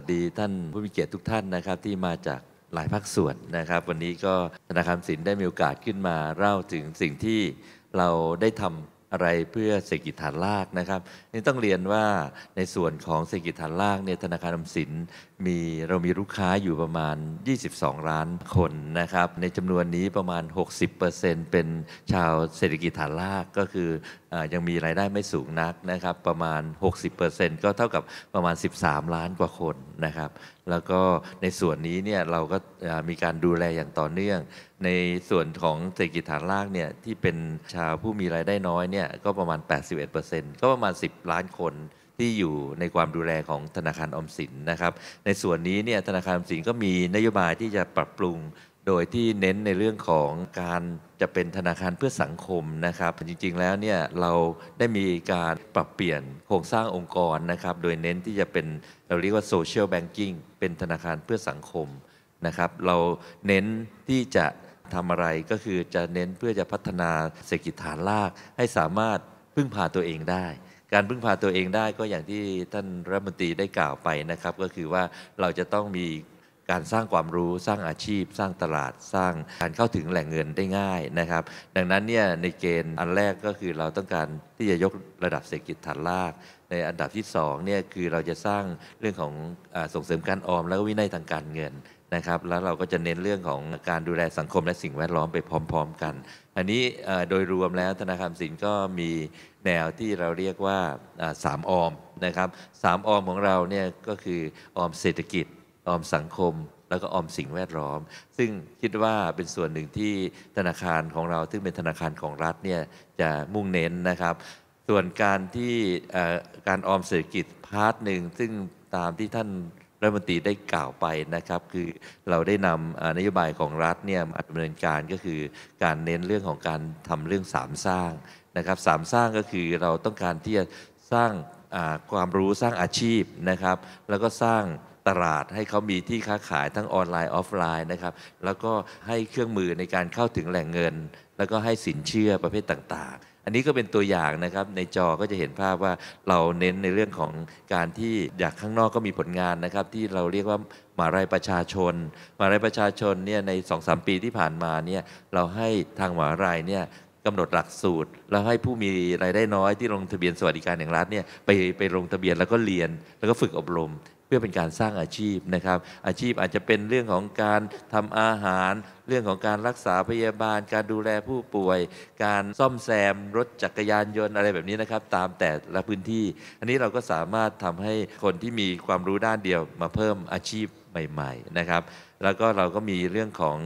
ัสดีท่านผู้มีเกียรติทุกท่านนะครับที่มาจากหลายภาคส่วนนะครับ วันนี้ก็ธนาคารสินได้มีโอกาสขึ้นมาเล่าถึงสิ่งที่เราได้ทำอะไรเพื่อเศรษฐกิจฐานรากนะครับนี่ต้องเรียนว่าในส่วนของเศรษฐกิจฐานรากเนี่ยธนาคารอมสินมีเรามีลูกค้าอยู่ประมาณ 22 ล้านคนนะครับ ในจำนวนนี้ประมาณ 60%เป็นชาวเศรษฐกิจฐานรากก็คืออยังมีรายได้ไม่สูงนักนะครับ ประมาณ 60%ก็เท่ากับประมาณ 13 ล้านกว่าคนนะครับ แล้วก็ในส่วนนี้เนี่ยเราก็มีการดูแลอย่างต่อเนื่อง ในส่วนของเศรษฐกิจฐานรากเนี่ยที่เป็นชาวผู้มีรายได้น้อยเนี่ย ก็ประมาณ 81%ก็ประมาณ 10 ล้านคนที่อยู่ในความดูแลของธนาคารอมสินนะครับ ในส่วนนี้เนี่ยธนาคารอมสินก็มีนโยบายที่จะปรับปรุง โดยที่เน้นในเรื่องของการจะเป็นธนาคารเพื่อสังคมนะครับจริง ๆแล้วเนี่ยเราได้มีการปรับเปลี่ยนโครงสร้างองค์กรนะครับโดยเน้นที่จะเป็นเราเรียกว่าโซเชียลแบงกิ้งเป็นธนาคารเพื่อสังคมนะครับ เราเน้นที่จะทำอะไรก็คือจะเน้นเพื่อจะพัฒนาเศรษฐกิจฐานรากให้สามารถพึ่งพาตัวเองได้การพึ่งพาตัวเองได้ก็อย่างที่ท่านรัฐมนตรีได้กล่าวไปนะครับก็คือว่าเราจะต้องมีการสร้างความรู้สร้างอาชีพ สร้างตลาดสร้างการเข้าถึงแหล่งเงินได้ง่ายนะครับดังนั้นเนี่ยในเกณฑ์อันแรกก็คือเราต้องการที่จะยกระดับเศรษฐกิจฐานราก ในอันดับที่2เนี่ยคือเราจะสร้างเรื่องของอส่งเสริมการออมและวินัยทางการเงินนะครับแล้วเราก็จะเน้นเรื่องของการดูแลสังคมและสิ่งแวดล้อมไปพร้อม ๆ กัน อันนี้โดยรวมแล้วธนาคารสินก็มีแนวที่เราเรียกว่าสามออมนะครับสามออมของเราเนี่ยก็คือออมเศรษฐกิจออมสังคมแล้วก็ออมสิ่งแวดล้อม ซึ่งคิดว่าเป็นส่วนหนึ่งที่ธนาคารของเรา ซึ่งเป็นธนาคารของรัฐเนี่ยจะมุ่งเน้นนะครับ ส่วนการที่การออมเศรษฐกิจพาร์ทหนึ่งซึ่งตามที่ท่านรัฐมนตรีได้กล่าวไปนะครับคือเราได้นำนโยบายของรัฐเนี่ยมาดำเนินการก็คือการเน้นเรื่องของการทำเรื่องสามสร้างนะครับสามสร้างก็คือเราต้องการที่จะสร้างความรู้สร้างอาชีพนะครับแล้วก็สร้างตลาดให้เขามีที่ค้าขายทั้งออนไลน์ออฟไลน์นะครับ แล้วก็ให้เครื่องมือในการเข้าถึงแหล่งเงิน แล้วก็ให้สินเชื่อประเภทต่างๆนนี้ก็เป็นตัวอย่างนะครับ ในจอก็จะเห็นภาพว่าเราเน้นในเรื่องของการที่อยากข้างนอกก็มีผลงานนะครับ ที่เราเรียกว่าหมาลัยประชาชนหมาลัยประชาชนเนี่ยในสองสปีที่ผ่านมาเนี่ยเราให้ทางหมาลัยเนี่ยกำหนดหลักสูตร แล้วให้ผู้มีรายได้น้อย ที่ลงทะเบียนสวัสดิการแห่งรัฐเนี่ยไปไปลงทะเบียนแล้วก็เรียน แล้วก็ฝึกอบรมพื่อเป็นการสร้างอาชีพนะครับ อาชีพอาจจะเป็นเรื่องของการทำอาหาร เรื่องของการรักษาพยาบาล การดูแลผู้ป่วย การซ่อมแซมรถจักรยานยนต์อะไรแบบนี้นะครับ ตามแต่ละพื้นที่ อันนี้เราก็สามารถทำให้คนที่มีความรู้ด้านเดียวมาเพิ่มอาชีพใหม่ ๆนะครับ แล้วก็เราก็มีเรื่องของ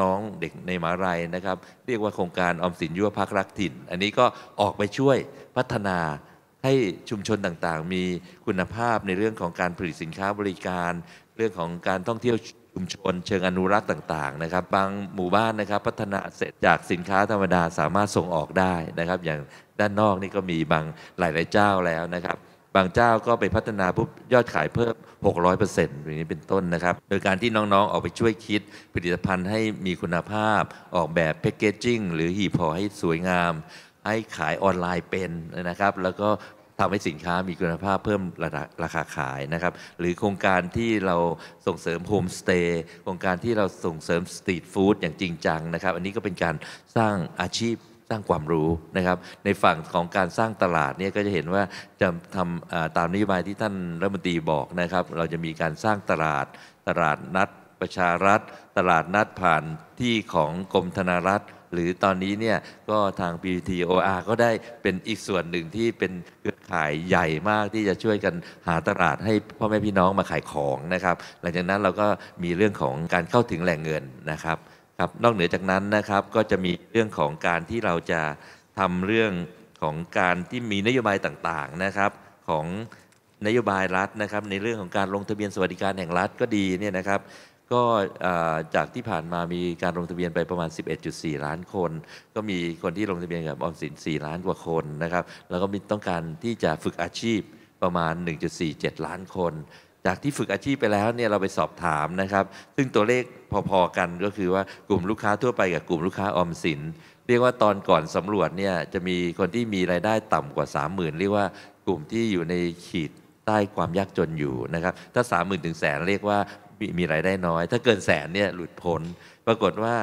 น้องๆเด็กในมหาลัยนะครับ เรียกว่าโครงการออมสินยั่วพักรักถิ่น อันนี้ก็ออกไปช่วยพัฒนาให้ชุมชนต่างๆ มีคุณภาพในเรื่องของการผลิตสินค้าบริการ เรื่องของการท่องเที่ยวชุมชนเชิงอนุรักษ์ ต่างๆนะครับ บางหมู่บ้านนะครับพัฒนาเสร็จจากสินค้าธรรมดาสามารถส่งออกได้นะครับ อย่างด้านนอกนี่ก็มีบางหลายๆเจ้าแล้วนะครับ บางเจ้าก็ ไป พัฒนาปุ๊บยอดขายเพิ่ม600%อย่างนี้เป็นต้นนะครับ โดยการที่น้องๆออกไปช่วยคิดผลิตภัณฑ์ให้มีคุณภาพออกแบบแพคเกจิ้งหรือหีบห่อให้สวยงามให้ขายออนไลน์เป็นนะครับ แล้วก็ทำให้สินค้ามีคุณภาพเพิ่มระดับราคาขายนะครับหรือโครงการที่เราส่งเสริมโฮมสเตย์โครงการที่เราส่งเสริมสตรีทฟู้ดอย่างจริงจังนะครับ อันนี้ก็เป็นการสร้างอาชีพสร้างความรู้นะครับ ในฝั่งของการสร้างตลาดเนี่ยก็จะเห็นว่าจะทำตามนโยบายที่ท่านรัฐมนตรีบอกนะครับเราจะมีการสร้างตลาดตลาดนัดประชารัฐ ตลาดนัดผ่านที่ของกรมธนารัฐหรือตอนนี้เนี่ยก็ทาง PTOR ก็ได้เป็นอีกส่วนหนึ่งที่เป็นเครือข่ายใหญ่มากที่จะช่วยกันหาตลาดให้พ่อแม่พี่น้องมาขายของนะครับ หลังจากนั้นเราก็มีเรื่องของการเข้าถึงแหล่งเงินนะครับ ครับนอกเหนือจากนั้นนะครับก็จะมีเรื่องของการที่เราจะทำเรื่องของการที่มีนโยบายต่างๆนะครับ ของนโยบายรัฐนะครับ ในเรื่องของการลงทะเบียนสวัสดิการแห่งรัฐก็ดีเนี่ยนะครับก็จากที่ผ่านมามีการลงทะเบียนไปประมาณ 11.4 ล้านคน ก็มีคนที่ลงทะเบียนกับออมสิน 4 ล้านกว่าคนนะครับ แล้วก็มีต้องการที่จะฝึกอาชีพประมาณ 1.47 ล้านคน จากที่ฝึกอาชีพไปแล้วเนี่ยเราไปสอบถามนะครับ ซึ่งตัวเลขพอๆกันก็คือว่ากลุ่มลูกค้าทั่วไปกับกลุ่มลูกค้าออมสิน เรียกว่าตอนก่อนสำรวจเนี่ยจะมีคนที่มีรายได้ต่ำกว่า 30,000 เรียกว่ากลุ่มที่อยู่ในขีดใต้ความยากจนอยู่นะครับ ถ้า 30,000 ถึงแสนเรียกว่ามีรายได้น้อย ถ้าเกินแสนเนี่ยหลุดพ้นปรากฏว่า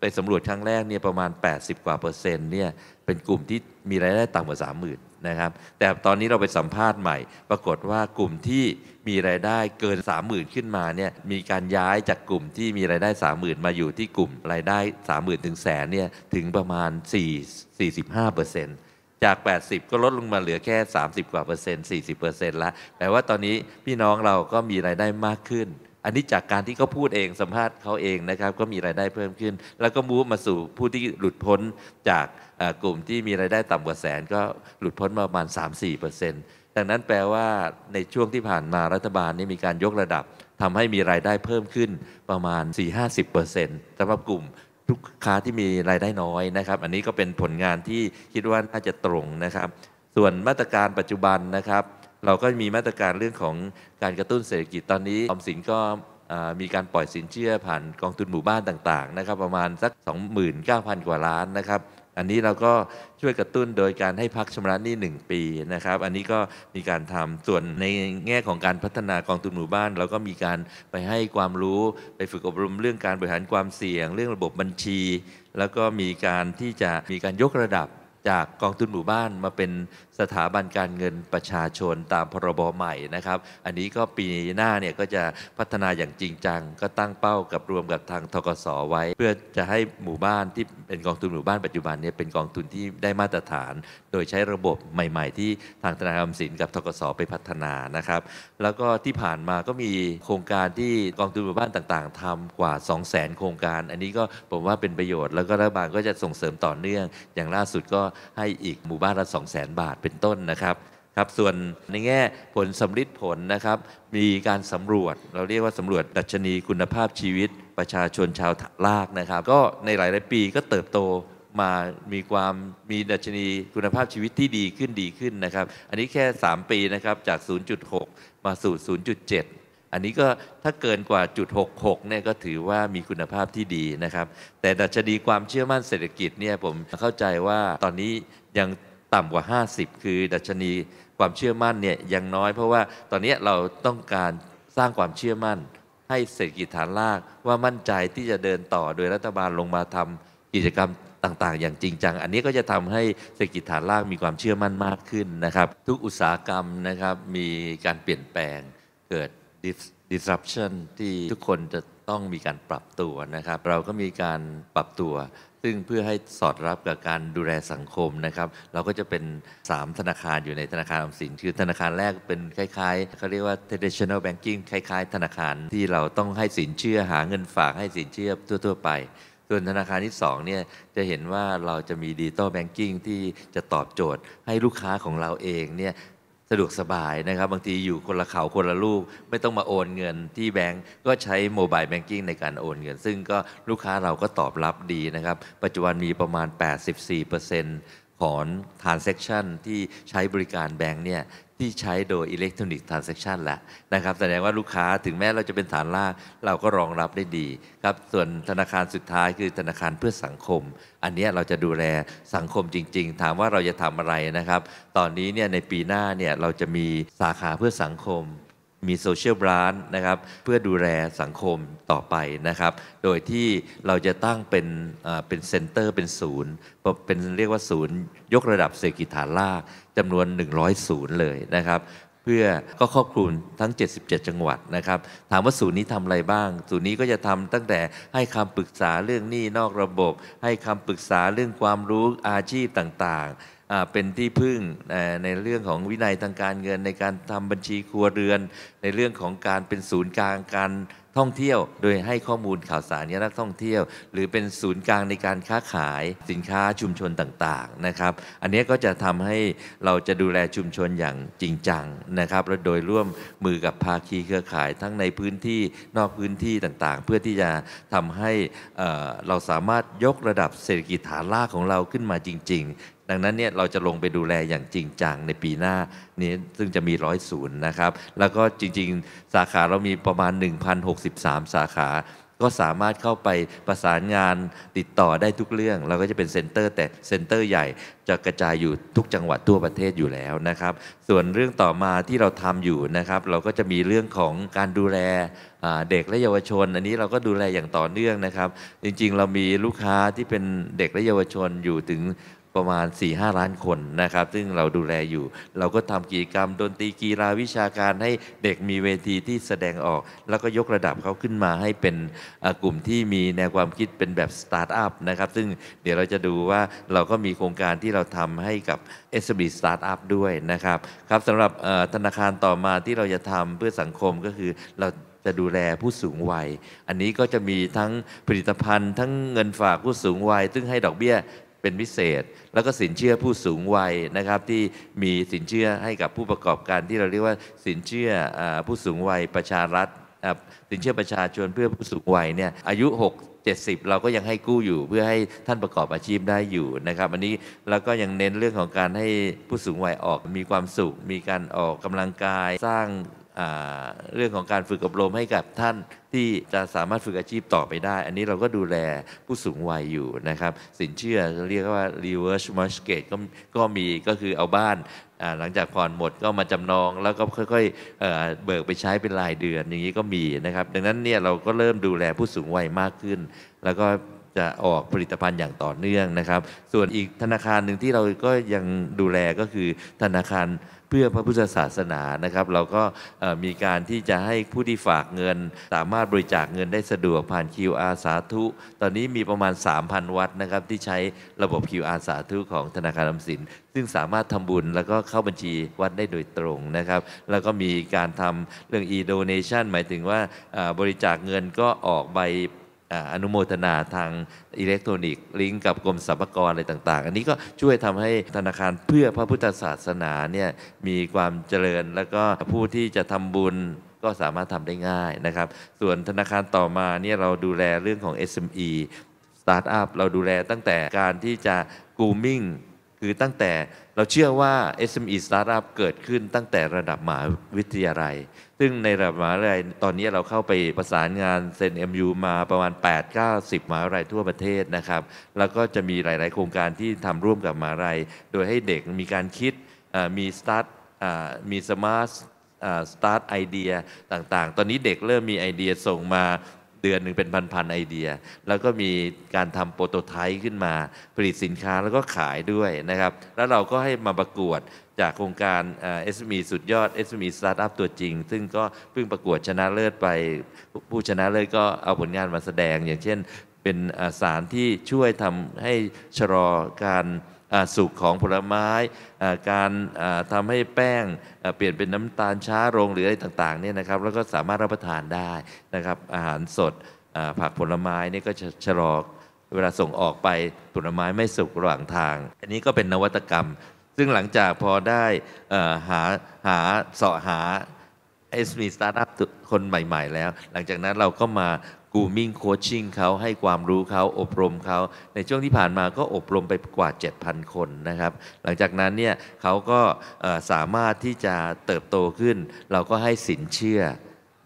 ไปสำรวจครั้งแรกเนี่ยประมาณ80กว่าเปอร์เซ็นต์เนี่ยเป็นกลุ่มที่มีรายได้ต่ำกว่า30,000นะครับ แต่ตอนนี้เราไปสัมภาษณ์ใหม่ ปรากฏว่ากลุ่มที่มีรายได้เกิน 30,000 ขึ้นมาเนี่ยมีการย้ายจากกลุ่มที่มีรายได้ 30,000 มาอยู่ที่กลุ่มรายได้ 30,000 ถึงแสนเนี่ยถึงประมาณ 4 45เปอร์เซ็นต์จาก 80 ก็ลดลงมาเหลือแค่ 30กว่าเปอร์เซ็นต์40เปอร์เซ็นต์ละแปลว่าตอนนี้พี่น้องเราก็มีรายได้มากขึ้นอันนี้จากการที่เขาพูดเองสัมภาษณ์เขาเองนะครับ ก็มีรายได้เพิ่มขึ้น แล้วก็มูฟมาสู่ผู้ที่หลุดพ้นจากกลุ่มที่มีรายได้ต่ำกว่าแสน ก็หลุดพ้นมาประมาณ 3-4%ดังนั้นแปลว่าในช่วงที่ผ่านมารัฐบาลนี่มีการยกระดับทำให้มีรายได้เพิ่มขึ้นประมาณ 4-50%สำหรับกลุ่มลูกค้าที่มีรายได้น้อยนะครับ อันนี้ก็เป็นผลงานที่คิดว่าน่าจะตรงนะครับ ส่วนมาตรการปัจจุบันนะครับเราก็มีมาตรการเรื่องของการกระตุ้นเศรษฐกิจตอนนี้ออมสินก็มีการปล่อยสินเชื่อผ่านกองทุนหมู่บ้านต่างๆนะครับประมาณ สัก 29,000 กว่าล้านนะครับ อันนี้เราก็ช่วยกระตุ้นโดยการให้พักชำระหนี้1ปีนะครับอันนี้ก็มีการทำส่วนในแง่ของการพัฒนากองทุนหมู่บ้านเราก็มีการไปให้ความรู้ไปฝึกอบรมเรื่องการบริหารความเสี่ยง เรื่องระบบบัญชี แล้วก็มีการที่จะมีการยกระดับจากกองทุนหมู่บ้านมาเป็นสถาบันการเงินประชาชนตามพรบใหม่นะครับอันนี้ก็ปีหน้าเนี่ยก็จะพัฒนาอย่างจริงจัง ก็ตั้งเป้ากับรวมกับทางทกศไว้ เพื่อจะให้หมู่บ้านที่เป็นกองทุนหมู่บ้านปัจจุบันเนี่ยเป็นกองทุนที่ได้มาตรฐาน โดยใช้ระบบใหม่ ๆ ที่ทางธนาคารสินกับทกศไปพัฒนานะครับ แล้วก็ที่ผ่านมาก็มีโครงการที่กองทุนหมู่บ้านต่างๆ ทำกว่า2 0 0 0 0 0 โครงการ อันนี้ก็ผมว่าเป็นประโยชน์แล้วก็รัฐบาลก็จะส่งเสริมต่อเนื่องอย่างล่าสุดก็ให้อีกหมู่บ้านละ2 0 0 0 0 0 บาทเป็นต้นนะครับครับส่วนในแง่ผลสำลิดผลนะครับมีการสำรวจเราเรียกว่าสำรวจดัชนีคุณภาพชีวิตประชาชนชาวลากนะครับ ก็ในหลาย ๆปีก็เติบโตมามีความมีดัชนีคุณภาพชีวิตที่ดีขึ้นดีขึ้นนะครับอันนี้แค่ 3 ปีนะครับจาก 0.6 มาสู่ 0.7 อันนี้ก็ถ้าเกินกว่าจุด66เนี่ยก็ถือว่ามีคุณภาพที่ดีนะครับแต่ดัชนีความเชื่อมั่นเศรษฐกิจเนี่ยผมเข้าใจว่าตอนนี้ยังต่ำกว่า 50 คือดัชนีความเชื่อมั่นเนี่ยยังน้อยเพราะว่าตอนนี้เราต้องการสร้างความเชื่อมั่น ให้เศรษฐกิจฐานรากว่ามั่นใจที่จะเดินต่อโดยรัฐบาลลงมา ทำกิจกรรมต่างๆ อย่างจริงจัง อันนี้ก็จะทำให้เศรษฐกิจฐานรากมีความเชื่อมั่นมากขึ้นนะครับ ทุกอุตสาหกรรมนะครับมีการเปลี่ยนแปลงเกิด disruption ที่ทุกคนจะต้องมีการปรับตัวนะครับเราก็มีการปรับตัวซึ่งเพื่อให้สอดรับกับการดูแลสังคมนะครับ เราก็จะเป็น 3 ธนาคารอยู่ในธนาคารออมสิน คือธนาคารแรกเป็นคล้ายๆเขาเรียกว่า traditional banking คล้ายๆ ธนาคารที่เราต้องให้สินเชื่อหาเงินฝากให้สินเชื่อทั่ว ๆไป ส่วนธนาคารที่2เนี่ยจะเห็นว่าเราจะมีดิจิตอลแบงกิ้งที่จะตอบโจทย์ให้ลูกค้าของเราเองเนี่ยสะดวกสบายนะครับ บางทีอยู่คนละเขา คนละลูกไม่ต้องมาโอนเงินที่แบงก์ก็ใช้โมบายแบงกิ้งในการโอนเงิน ซึ่งก็ลูกค้าเราก็ตอบรับดีนะครับ ปัจจุบันมีประมาณ 84%ของ transaction ที่ใช้บริการแบงก์เนี่ยที่ใช้โดยอิเล็กทรอนิกส์ทรานเซ็คชันแล้วนะครับแสดงว่าลูกค้าถึงแม้เราจะเป็นฐานล่างเราก็รองรับได้ดีครับส่วนธนาคารสุดท้ายคือธนาคารเพื่อสังคม อันนี้เราจะดูแลสังคมจริง ๆ ถามว่าเราจะทำอะไรนะครับ ตอนนี้เนี่ยในปีหน้าเนี่ยเราจะมีสาขาเพื่อสังคมมีโซเชียลบรานนะครับเพื่อดูแลสังคมต่อไปนะครับ โดยที่เราจะตั้งเป็นเป็นเซ็นเตอร์เป็นศูนย์เป็นเรียกว่าศูนย์ ยกระดับเศรษฐกิจฐานลากจำนวน 100ศูนย์เลยนะครับเพื่อก็ครอบคลุมทั้ง 77 จังหวัดนะครับ ถามว่าศูนย์นี้ทำอะไรบ้าง ศูนย์นี้ก็จะทำตั้งแต่ให้คำปรึกษาเรื่องหนี้นอกระบบ ให้คำปรึกษาเรื่องความรู้อาชีพต่างๆเป็นที่พึ่งในเรื่องของวินัยทางการเงินในการทำบัญชีครัวเรือน ในเรื่องของการเป็นศูนย์กลางการท่องเที่ยว โดยให้ข้อมูลข่าวสารแก่นักท่องเที่ยว หรือเป็นศูนย์กลางในการค้าขายสินค้าชุมชนต่างๆนะครับอันนี้ก็จะทำให้เราจะดูแลชุมชนอย่างจริงจังนะครับและโดยร่วมมือกับภาคีเครือข่าย ทั้งในพื้นที่นอกพื้นที่ต่างๆ เพื่อที่จะทำให้เราสามารถยกระดับเศรษฐกิจฐานรากของเราขึ้นมาจริง ๆดังนั้นเนี่ย เราจะลงไปดูแลอย่างจริงจังในปีหน้านี้ซึ่งจะมีร้อยศูนย์นะครับแล้วก็จริงๆ สาขาเรามีประมาณ 1,063 สาขา ก็สามารถเข้าไปประสานงานติดต่อได้ทุกเรื่อง เราก็จะเป็นเซ็นเตอร์ แต่เซ็นเตอร์ใหญ่จะกระจายอยู่ทุกจังหวัดทั่วประเทศอยู่แล้วนะครับ ส่วนเรื่องต่อมาที่เราทำอยู่นะครับเราก็จะมีเรื่องของการดูแลเด็กและเยาวชน อันนี้เราก็ดูแลอย่างต่อเนื่องนะครับ จริงๆ เรามีลูกค้าที่เป็นเด็กและเยาวชนอยู่ถึงประมาณ 4-5 ล้านคนนะครับ ซึ่งเราดูแลอยู่ เราก็ทำกิจกรรมดนตรีกีฬาวิชาการให้เด็กมีเวทีที่แสดงออก แล้วก็ยกระดับเขาขึ้นมาให้เป็นกลุ่มที่มีแนวความคิดเป็นแบบสตาร์ทอัพนะครับซึ่งเดี๋ยวเราจะดูว่าเราก็มีโครงการที่เราทำให้กับ s b Startup ด้วยนะครับครับสำหรับธนาคารต่อมาที่เราจะทำเพื่อสังคมก็คือ เราจะดูแลผู้สูงวัย อันนี้ก็จะมีทั้งผลิตภัณฑ์ ทั้งเงินฝากผู้สูงวัย ซึ่งให้ดอกเบี้ยเป็นพิเศษ แล้วก็สินเชื่อผู้สูงวัยนะครับที่มีสินเชื่อให้กับผู้ประกอบการที่เราเรียกว่าสินเชื่อผู้สูงวัยประชารัฐสินเชื่อประชาชนเพื่อผู้สูงวัยเนี่ยอายุ 6 70 เราก็ยังให้กู้อยู่เพื่อให้ท่านประกอบอาชีพได้อยู่นะครับ อันนี้เราก็ยังเน้นเรื่องของการให้ผู้สูงวัยออกมีความสุข มีการออกกำลังกายสร้างเรื่องของการฝึกอบรมให้กับท่านที่จะสามารถฝึกอาชีพต่อไปได้ อันนี้เราก็ดูแลผู้สูงวัยอยู่นะครับ สินเชื่อเรียกว่า reverse mortgage ก็ก็มีก็คือเอาบ้าน หลังจากผ่อนหมดก็มาจำนอง แล้วก็ค่อยๆเบิกไปใช้เป็นรายเดือนอย่างนี้ก็มีนะครับ ดังนั้นเนี่ยเราก็เริ่มดูแลผู้สูงวัยมากขึ้น แล้วก็จะออกผลิตภัณฑ์อย่างต่อเนื่องนะครับ ส่วนอีกธนาคารหนึ่งที่เราก็ยังดูแลก็คือธนาคารพื่อพระพุทธศาสนานะครับเราก็มีการที่จะให้ผู้ที่ฝากเงิน สามารถบริจาคเงินได้สะดวกผ่าน QR สาธุ ตอนนี้มีประมาณ 3,000 วัดนะครับที่ใช้ระบบ QR สาธุของธนาคารออมสิน ซึ่งสามารถทำบุญแล้วก็เข้าบัญชีวัดได้โดยตรงนะครับแล้วก็มีการทำเรื่อง e-donation หมายถึงว่าบริจาคเงินก็ออกใบอนุโมทนาทางอิเล็กทรอนิกส์ลิงก์กับกรมสรรพากรอะไรต่างๆ อันนี้ก็ช่วยทำให้ธนาคารเพื่อพระพุทธศาสนาเนี่ยมีความเจริญ แล้วก็ผู้ที่จะทำบุญก็สามารถทำได้ง่ายนะครับ ส่วนธนาคารต่อมาเนี่ยเราดูแลเรื่องของ SME สตาร์ทอัพเราดูแลตั้งแต่การที่จะกูมิ่งคือตั้งแต่เราเชื่อว่า SME Startup เกิดขึ้นตั้งแต่ระดับมหาวิทยาลัย ซึ่งในระดับมหาวิทยาลัยตอนนี้เราเข้าไปประสานงานเซ็น MU มาประมาณ 8 9ิบมหาวิทยาลัยทั่วประเทศนะครับ แล้วก็จะมีหลายๆโครงการที่ทำร่วมกับมหาวิทยาลัย โดยให้เด็กมีการคิด มีสตาร์ทมีสมาร์ทสตาร์ทไอเดียต่างๆ ตอนนี้เด็กเริ่มมีไอเดียส่งมาเดือนหนึ่งเป็นพันๆไอเดีย แล้วก็มีการทำโปรโตไทป์ขึ้นมา ผลิตสินค้าแล้วก็ขายด้วยนะครับ แล้วเราก็ให้มาประกวดจากโครงการ SME สุดยอด SME Startup ตัวจริง ซึ่งก็ เพิ่งประกวดชนะเลิศไป ผู้ชนะเลิศก็เอาผลงานมาแสดง อย่างเช่นเป็นสารที่ช่วยทำให้ชะลอการสุกของผลไม้ การทำให้แป้งเปลี่ยนเป็นน้ำตาลช้าลงหรืออะไรต่างๆเนี่ยนะครับแล้วก็สามารถรับประทานได้นะครับ อาหารสดผักผลไม้นี่ก็จะชะลอเวลาส่งออกไปผลไม้ไม่สุกระหว่างทาง อันนี้ก็เป็นนวัตกรรม ซึ่งหลังจากพอได้หาหาเสาะหา s m ต Startup คนใหม่ๆแล้ว หลังจากนั้นเราก็มากูมิ่งโคชชิ่งเขาให้ความรู้เขาอบรมเขา ในช่วงที่ผ่านมาก็อบรมไปกว่า 7,000 คนนะครับ หลังจากนั้นเนี่ยเขาก็สามารถที่จะเติบโตขึ้น เราก็ให้สินเชื่อ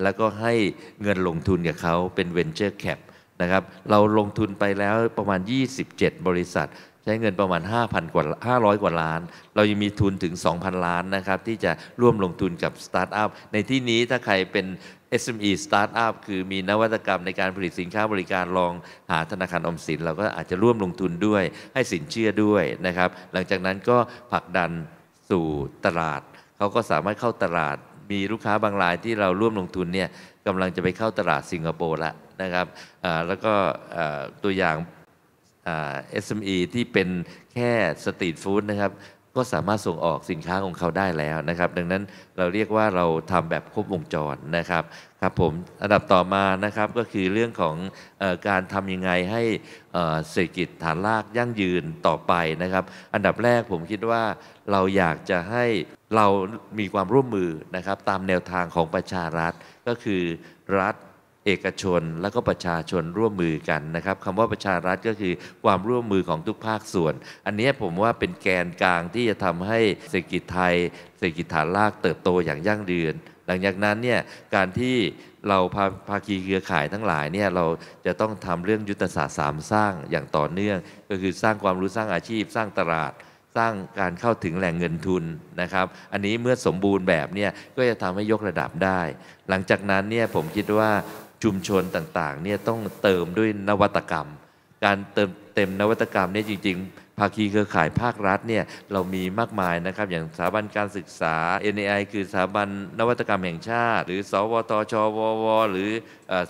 แล้วก็ให้เงินลงทุนกับเขาเป็นเวนเจอร์แคปนะครับ เราลงทุนไปแล้วประมาณ 27 บริษัทช้เงินประมาณ5,000กว่า500 กว่าล้าน เรายังมีทุนถึง 2,000 ล้านนะครับ ที่จะร่วมลงทุนกับสตาร์ทอัพในที่นี้ถ้าใครเป็น SME Startup คือมีนวัตกรรมในการผลิตสินค้าบริการลอง หาธนาคารอมสิน เราก็อาจจะร่วมลงทุนด้วยให้สินเชื่อด้วยนะครับ หลังจากนั้นก็ผลักดันสู่ตลาด เขาก็สามารถเข้าตลาดมีลูกค้าบางราย ที่เราร่วมลงทุนเนี่ยกำลังจะไปเข้าตลาดสิงคโปร์ละนะครับแล้วก็ตัวอย่างเเออส็มอีที่เป็นแค่สตรีทฟู้ดนะครับก็สามารถส่งออกสินค้าของเขาได้แล้วนะครับดังนั้นเราเรียกว่าเราทำแบบครบวงจรนะครับครับผม อันดับต่อมานะครับก็คือเรื่องของอการทํำยังไงให้เศรษฐกิจฐานรากยั่งยืนต่อไปนะครับ อันดับแรกผมคิดว่าเราอยากจะให้เรามีความร่วมมือนะครับตามแนวทางของประชารัฐก็คือรัฐเอกชนและก็ ประชาชนร่วมมือกันนะครับคำว่าประชารัฐก็คือความร่วมมือของทุกภาคส่วนอันนี้ผมว่าเป็นแกนกลางที่จะทำให้เศรษฐกิจไทย เศรษฐกิจฐานรากเติบโตอย่างยั่งยืนหลังจากนั้นเนี่ยการที่เราพาภาคีเครือข่ายทั้งหลายเนี่ยเราจะต้องทำเรื่องยุทธศาสตร์สามสร้างอย่างต่อเนื่อง ก็คือสร้างความรู้สร้างอาชีพสร้างตลาด สร้างการเข้าถึงแหล่งเงินทุนนะครับ อันนี้เมื่อสมบูรณ์แบบเนี่ยก็จะทำให้ยกระดับได้ หลังจากนั้นเนี่ยผมคิดว่าชุมชนต่างๆเนี่ยต้องเติมด้วยนวัตกรรม การเติมเต็มนวัตกรรมเนี่ยจริง ๆ ภาคีเครือข่ายภาครัฐเนี่ยเรามีมากมายนะครับ อย่างสถาบันการศึกษา NAI คือสถาบันนวัตกรรมแห่งชาติ หรือ สวทชวว หรือ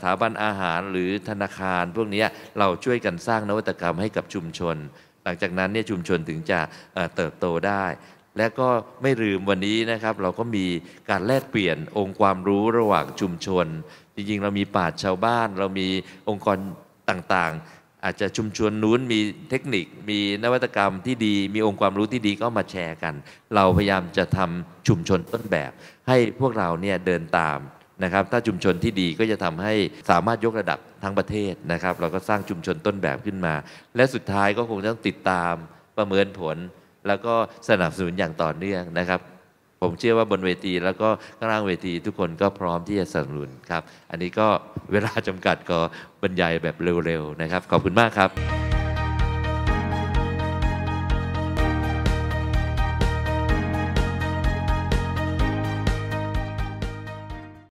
สถาบันอาหารหรือธนาคาร พวกนี้เราช่วยกันสร้างนวัตกรรมให้กับชุมชน หลังจากนั้นเนี่ยชุมชนถึงจะเติบโตได้ และก็ไม่ลืมวันนี้นะครับเราก็มีการแลกเปลี่ยนองค์ความรู้ระหว่างชุมชนจริงๆ เรามีป่าชาวบ้าน เรามีองค์กรต่างๆ อาจจะชุมชนนู้นมีเทคนิค มีนวัตกรรมที่ดี มีองค์ความรู้ที่ดีก็มาแชร์กัน เราพยายามจะทำชุมชนต้นแบบ ให้พวกเราเนี่ยเดินตามนะครับ ถ้าชุมชนที่ดีก็จะทำให้สามารถยกระดับทั้งประเทศนะครับ เราก็สร้างชุมชนต้นแบบขึ้นมา และสุดท้ายก็คงต้องติดตามประเมินผล แล้วก็สนับสนุนอย่างต่อเนื่องนะครับผมเชื่อว่าบนเวทีแล้วก็ข้างล่างเวทีทุกคนก็พร้อมที่จะสนับสนุนครับ อันนี้ก็เวลาจำกัดก็บรรยายแบบเร็วๆนะครับ ขอบคุณมากครับ